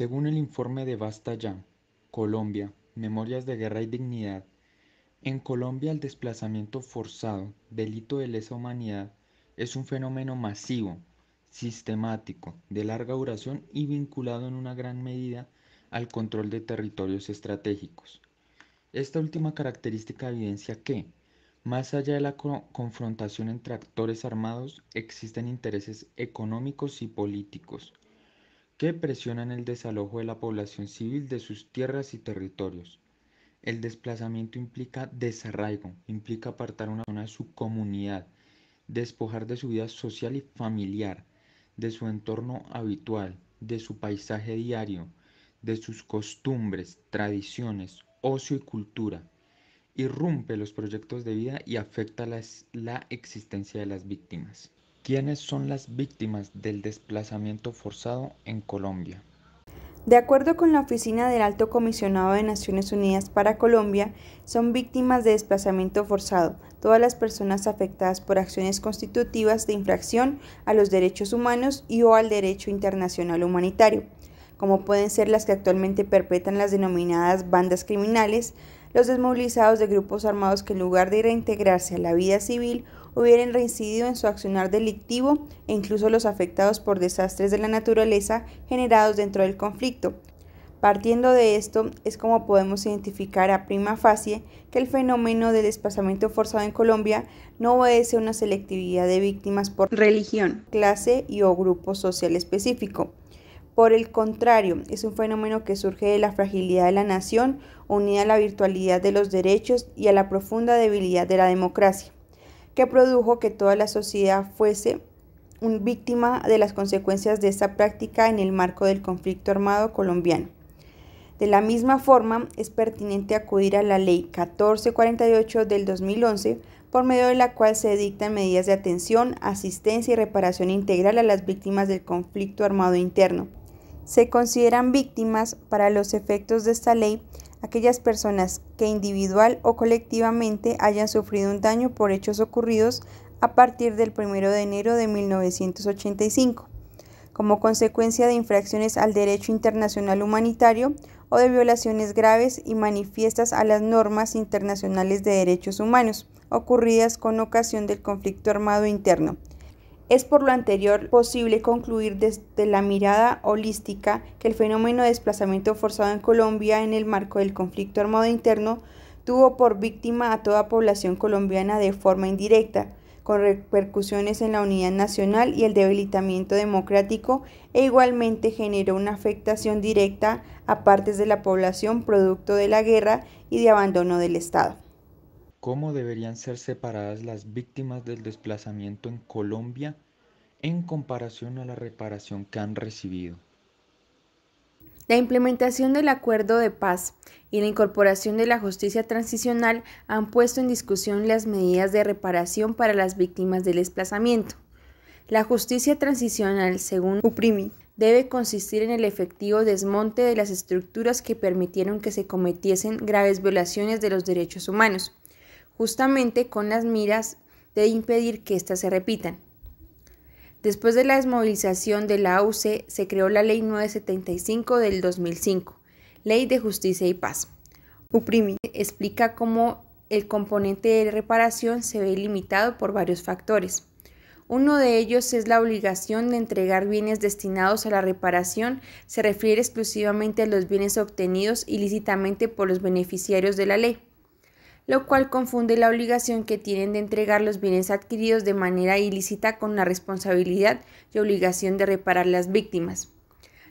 Según el informe de Basta Ya, Colombia, Memorias de Guerra y Dignidad, en Colombia el desplazamiento forzado, delito de lesa humanidad, es un fenómeno masivo, sistemático, de larga duración y vinculado en una gran medida al control de territorios estratégicos. Esta última característica evidencia que, más allá de la confrontación entre actores armados, existen intereses económicos y políticos que presionan el desalojo de la población civil de sus tierras y territorios. El desplazamiento implica desarraigo, implica apartar una zona de su comunidad, despojar de su vida social y familiar, de su entorno habitual, de su paisaje diario, de sus costumbres, tradiciones, ocio y cultura. Irrumpe los proyectos de vida y afecta la existencia de las víctimas. ¿Quiénes son las víctimas del desplazamiento forzado en Colombia? De acuerdo con la Oficina del Alto Comisionado de Naciones Unidas para Colombia, son víctimas de desplazamiento forzado todas las personas afectadas por acciones constitutivas de infracción a los derechos humanos y o al derecho internacional humanitario, como pueden ser las que actualmente perpetran las denominadas bandas criminales, los desmovilizados de grupos armados que en lugar de reintegrarse a la vida civil hubieran reincidido en su accionar delictivo e incluso los afectados por desastres de la naturaleza generados dentro del conflicto. Partiendo de esto, es como podemos identificar a prima facie que el fenómeno del desplazamiento forzado en Colombia no obedece a una selectividad de víctimas por religión, clase y o grupo social específico, por el contrario, es un fenómeno que surge de la fragilidad de la nación, unida a la virtualidad de los derechos y a la profunda debilidad de la democracia, que produjo que toda la sociedad fuese un víctima de las consecuencias de esta práctica en el marco del conflicto armado colombiano. De la misma forma, es pertinente acudir a la Ley 1448 del 2011, por medio de la cual se dictan medidas de atención, asistencia y reparación integral a las víctimas del conflicto armado interno, se consideran víctimas para los efectos de esta ley aquellas personas que individual o colectivamente hayan sufrido un daño por hechos ocurridos a partir del 1 de enero de 1985, como consecuencia de infracciones al derecho internacional humanitario o de violaciones graves y manifiestas a las normas internacionales de derechos humanos ocurridas con ocasión del conflicto armado interno es por lo anterior posible concluir desde la mirada holística que el fenómeno de desplazamiento forzado en Colombia en el marco del conflicto armado interno tuvo por víctima a toda población colombiana de forma indirecta, con repercusiones en la unidad nacional y el debilitamiento democrático, e igualmente generó una afectación directa a partes de la población producto de la guerra y de abandono del Estado cómo deberían ser separadas las víctimas del desplazamiento en Colombia en comparación a la reparación que han recibido. La implementación del acuerdo de paz y la incorporación de la justicia transicional han puesto en discusión las medidas de reparación para las víctimas del desplazamiento. La justicia transicional, según UPRIMI, debe consistir en el efectivo desmonte de las estructuras que permitieron que se cometiesen graves violaciones de los derechos humanos, justamente con las miras de impedir que éstas se repitan. Después de la desmovilización de la AUC, se creó la Ley 975 del 2005, Ley de Justicia y Paz. UPRIMI explica cómo el componente de reparación se ve limitado por varios factores. Uno de ellos es la obligación de entregar bienes destinados a la reparación, se refiere exclusivamente a los bienes obtenidos ilícitamente por los beneficiarios de la ley lo cual confunde la obligación que tienen de entregar los bienes adquiridos de manera ilícita con la responsabilidad y obligación de reparar las víctimas.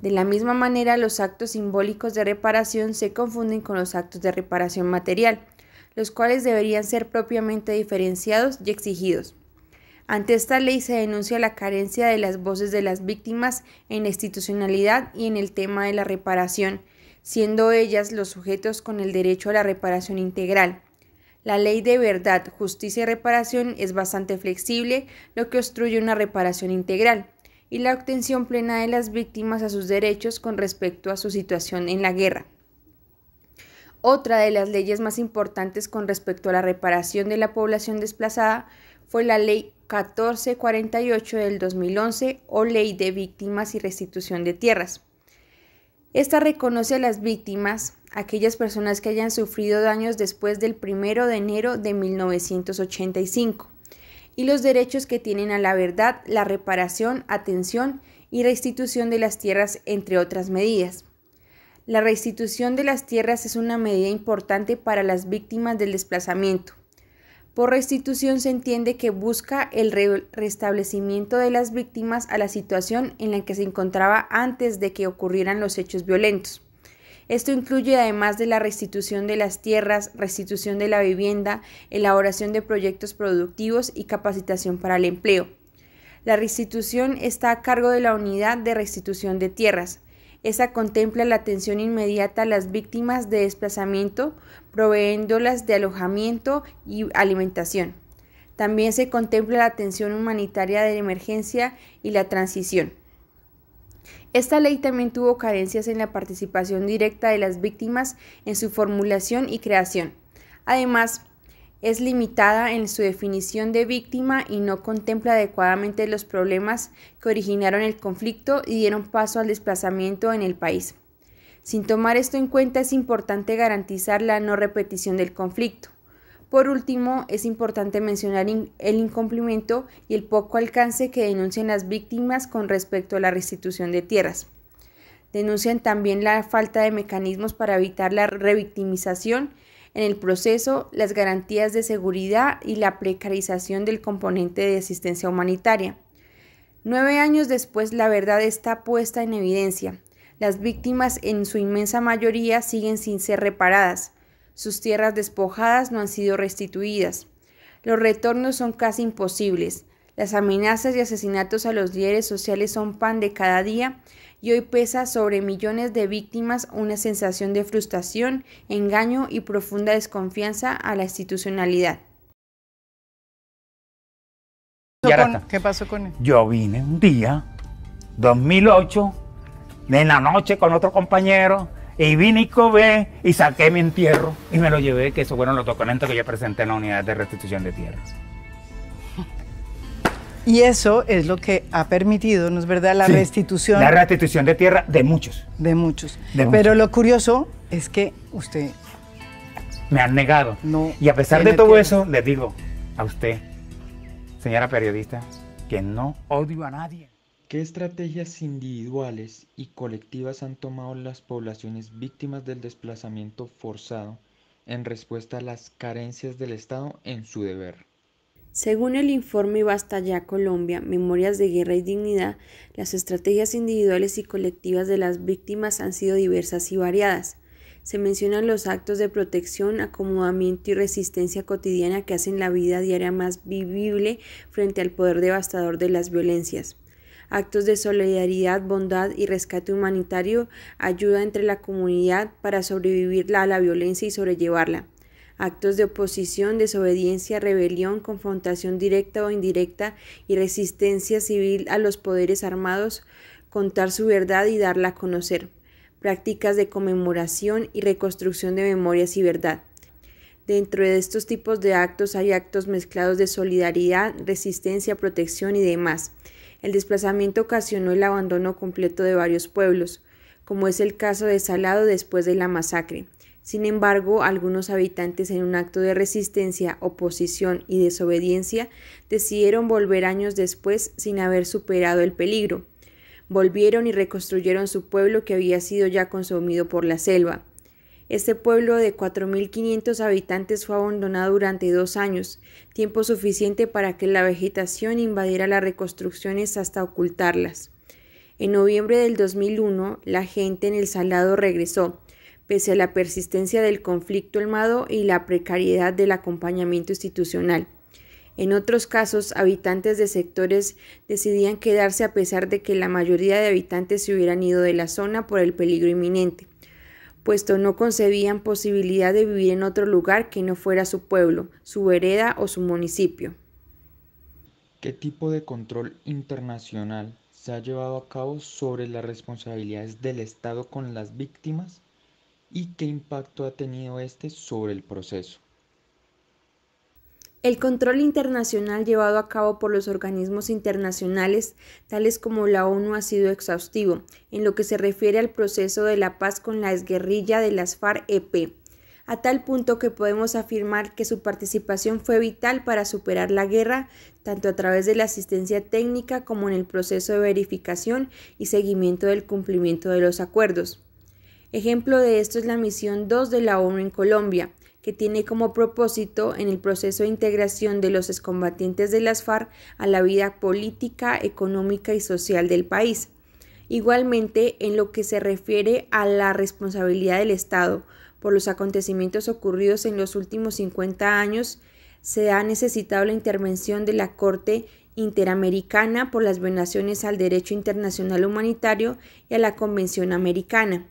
De la misma manera, los actos simbólicos de reparación se confunden con los actos de reparación material, los cuales deberían ser propiamente diferenciados y exigidos. Ante esta ley se denuncia la carencia de las voces de las víctimas en la institucionalidad y en el tema de la reparación, siendo ellas los sujetos con el derecho a la reparación integral. La ley de verdad, justicia y reparación es bastante flexible, lo que obstruye una reparación integral y la obtención plena de las víctimas a sus derechos con respecto a su situación en la guerra. Otra de las leyes más importantes con respecto a la reparación de la población desplazada fue la Ley 1448 del 2011 o Ley de Víctimas y Restitución de Tierras. Esta reconoce a las víctimas, aquellas personas que hayan sufrido daños después del 1 de enero de 1985, y los derechos que tienen a la verdad, la reparación, atención y restitución de las tierras, entre otras medidas. La restitución de las tierras es una medida importante para las víctimas del desplazamiento, por restitución se entiende que busca el restablecimiento de las víctimas a la situación en la que se encontraba antes de que ocurrieran los hechos violentos. Esto incluye además de la restitución de las tierras, restitución de la vivienda, elaboración de proyectos productivos y capacitación para el empleo. La restitución está a cargo de la Unidad de Restitución de Tierras, esa contempla la atención inmediata a las víctimas de desplazamiento, proveéndolas de alojamiento y alimentación. También se contempla la atención humanitaria de emergencia y la transición. Esta ley también tuvo carencias en la participación directa de las víctimas en su formulación y creación. Además, es limitada en su definición de víctima y no contempla adecuadamente los problemas que originaron el conflicto y dieron paso al desplazamiento en el país. Sin tomar esto en cuenta es importante garantizar la no repetición del conflicto. Por último, es importante mencionar el incumplimiento y el poco alcance que denuncian las víctimas con respecto a la restitución de tierras. Denuncian también la falta de mecanismos para evitar la revictimización en el proceso las garantías de seguridad y la precarización del componente de asistencia humanitaria. Nueve años después la verdad está puesta en evidencia. Las víctimas en su inmensa mayoría siguen sin ser reparadas. Sus tierras despojadas no han sido restituidas. Los retornos son casi imposibles. Las amenazas y asesinatos a los líderes sociales son pan de cada día y hoy pesa sobre millones de víctimas una sensación de frustración, engaño y profunda desconfianza a la institucionalidad. ¿Qué pasó con, él? Yo vine un día, 2008, en la noche con otro compañero, y vine y cobé y saqué mi entierro y me lo llevé, que eso fueron los documentos que yo presenté en la unidad de restitución de tierras. Y eso es lo que ha permitido, ¿no es verdad?, la restitución. La restitución de tierra de muchos. De muchos. Pero lo curioso es que usted... Me han negado. No y a pesar de todo eso, le digo a usted, señora periodista, que no odio a nadie. ¿Qué estrategias individuales y colectivas han tomado las poblaciones víctimas del desplazamiento forzado en respuesta a las carencias del Estado en su deber? Según el informe Basta ya Colombia, Memorias de Guerra y Dignidad, las estrategias individuales y colectivas de las víctimas han sido diversas y variadas. Se mencionan los actos de protección, acomodamiento y resistencia cotidiana que hacen la vida diaria más vivible frente al poder devastador de las violencias actos de solidaridad, bondad y rescate humanitario, ayuda entre la comunidad para sobrevivir a la violencia y sobrellevarla actos de oposición, desobediencia, rebelión, confrontación directa o indirecta y resistencia civil a los poderes armados, contar su verdad y darla a conocer, prácticas de conmemoración y reconstrucción de memorias y verdad. Dentro de estos tipos de actos hay actos mezclados de solidaridad, resistencia, protección y demás. El desplazamiento ocasionó el abandono completo de varios pueblos, como es el caso de Salado después de la masacre. Sin embargo, algunos habitantes en un acto de resistencia, oposición y desobediencia decidieron volver años después sin haber superado el peligro. Volvieron y reconstruyeron su pueblo que había sido ya consumido por la selva. Este pueblo de 4.500 habitantes fue abandonado durante dos años, tiempo suficiente para que la vegetación invadiera las reconstrucciones hasta ocultarlas. En noviembre del 2001, la gente en el Salado regresó pese a la persistencia del conflicto armado y la precariedad del acompañamiento institucional. En otros casos, habitantes de sectores decidían quedarse a pesar de que la mayoría de habitantes se hubieran ido de la zona por el peligro inminente, puesto no concebían posibilidad de vivir en otro lugar que no fuera su pueblo, su vereda o su municipio. ¿Qué tipo de control internacional se ha llevado a cabo sobre las responsabilidades del Estado con las víctimas y qué impacto ha tenido este sobre el proceso. El control internacional llevado a cabo por los organismos internacionales, tales como la ONU, ha sido exhaustivo en lo que se refiere al proceso de la paz con la exguerrilla de las FARC-EP, a tal punto que podemos afirmar que su participación fue vital para superar la guerra, tanto a través de la asistencia técnica como en el proceso de verificación y seguimiento del cumplimiento de los acuerdos. Ejemplo de esto es la misión 2 de la ONU en Colombia, que tiene como propósito en el proceso de integración de los excombatientes de las FARC a la vida política, económica y social del país. Igualmente, en lo que se refiere a la responsabilidad del Estado por los acontecimientos ocurridos en los últimos 50 años, se ha necesitado la intervención de la Corte Interamericana por las violaciones al derecho internacional humanitario y a la Convención Americana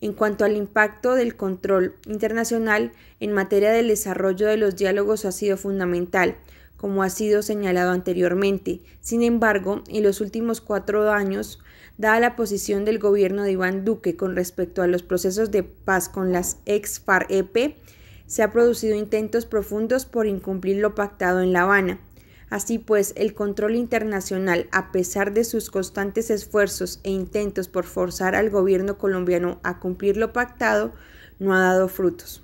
en cuanto al impacto del control internacional en materia del desarrollo de los diálogos ha sido fundamental, como ha sido señalado anteriormente. Sin embargo, en los últimos cuatro años, dada la posición del gobierno de Iván Duque con respecto a los procesos de paz con las ex FARC-EP, se han producido intentos profundos por incumplir lo pactado en La Habana, Así pues, el control internacional, a pesar de sus constantes esfuerzos e intentos por forzar al gobierno colombiano a cumplir lo pactado, no ha dado frutos.